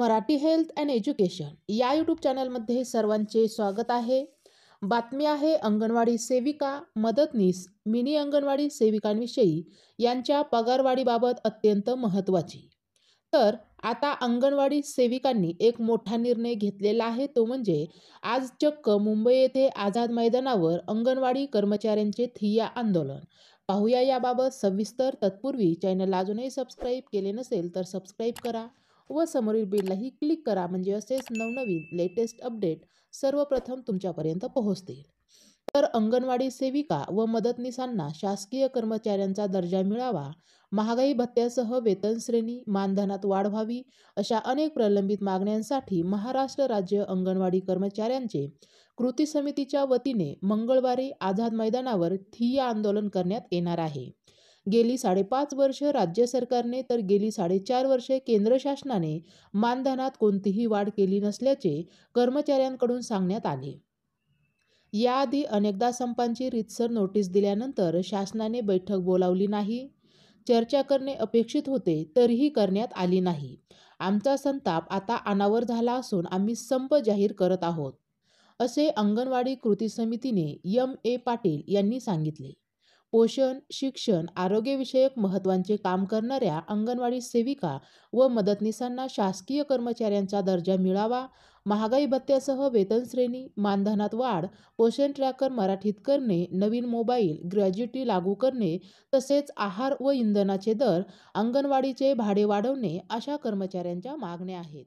Marathi health and education या YouTube चॅनलमध्ये सर्वांचे स्वागत आहे बातमी आहे अंगणवाडी सेविका मदतनीस मिनी अंगणवाडी सेविकांविषयी यांच्या पगारवाढीबाबत अत्यंत महत्त्वाची तर आता अंगणवाडी सेविकांनी एक मोठा निर्णय घेतलेला आहे तो म्हणजे आज चक्क मुंबई येथे आझाद मैदानावर अंगणवाडी कर्मचाऱ्यांचे थिय्या आंदोलन पाहूया याबाबत सविस्तर तत्पूर्वी चॅनल अजूनही सबस्क्राईब केले नसेल तर सबस्क्राईब करा व समोरील बिललाही क्लिक करा म्हणजे असेच नवनवीन लेटेस्ट अपडेट सर्वप्रथम तुमच्यापर्यंत पोहोचतील तर अंगणवाडी सेविका व मदतनीसांना शासकीय कर्मचाऱ्यांचा दर्जा मिळावा महागाई भत्त्यासह वेतन श्रेणी मानधनात वाढ व्हावी अशा अनेक प्रलंबित मागण्यांसाठी महाराष्ट्र राज्य अंगणवाडी कर्मचाऱ्यांचे कृती समितीच्या वतीने मंगळवारी आझाद मैदानावर ठिय्या आंदोलन करण्यात येणार आहे गेली साडेपाच वर्ष राज्य सरकारने तर गेली साडेचार वर्षे केंद्र शासनाने मानधनात कोणतीही वाढ केली नसल्याचे कर्मचाऱ्यांकडून सांगण्यात आले याआधी अनेकदा संपांची रितसर नोटीस दिल्यानंतर शासनाने बैठक बोलावली नाही चर्चा करणे अपेक्षित होते तरीही करण्यात आली नाही आमचा संताप आता अनावर झाला असून आम्ही संप जाहीर करत आहोत असे अंगणवाडी कृती समितीने यम ए पाटील यांनी सांगितले पोषण शिक्षण आरोग्यविषयक महत्वांचे काम करणाऱ्या अंगणवाडी सेविका व मदतनीसांना शासकीय कर्मचाऱ्यांचा दर्जा मिळावा महागाई भत्त्यासह वेतनश्रेणी मानधनात वाढ पोषण ट्रॅकर मराठीत करणे नवीन मोबाईल ग्रॅज्युटी लागू करणे तसेच आहार व इंधनाचे दर अंगणवाडीचे भाडे वाढवणे अशा कर्मचाऱ्यांच्या मागण्या आहेत